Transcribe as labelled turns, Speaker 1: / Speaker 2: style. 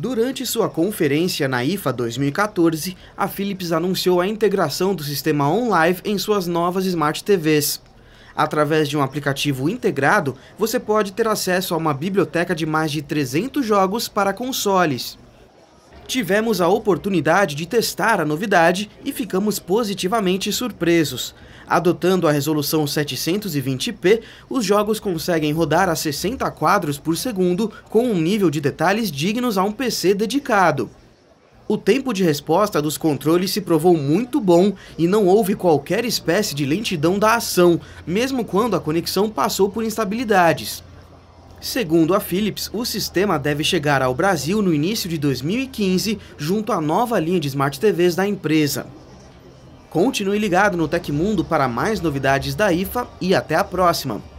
Speaker 1: Durante sua conferência na IFA 2014, a Philips anunciou a integração do sistema OnLive em suas novas Smart TVs. Através de um aplicativo integrado, você pode ter acesso a uma biblioteca de mais de 300 jogos para consoles. Tivemos a oportunidade de testar a novidade e ficamos positivamente surpresos. Adotando a resolução 720p, os jogos conseguem rodar a 60 quadros por segundo com um nível de detalhes dignos a um PC dedicado. O tempo de resposta dos controles se provou muito bom e não houve qualquer espécie de lentidão da ação, mesmo quando a conexão passou por instabilidades. Segundo a Philips, o sistema deve chegar ao Brasil no início de 2015, junto à nova linha de Smart TVs da empresa. Continue ligado no Tecmundo para mais novidades da IFA e até a próxima!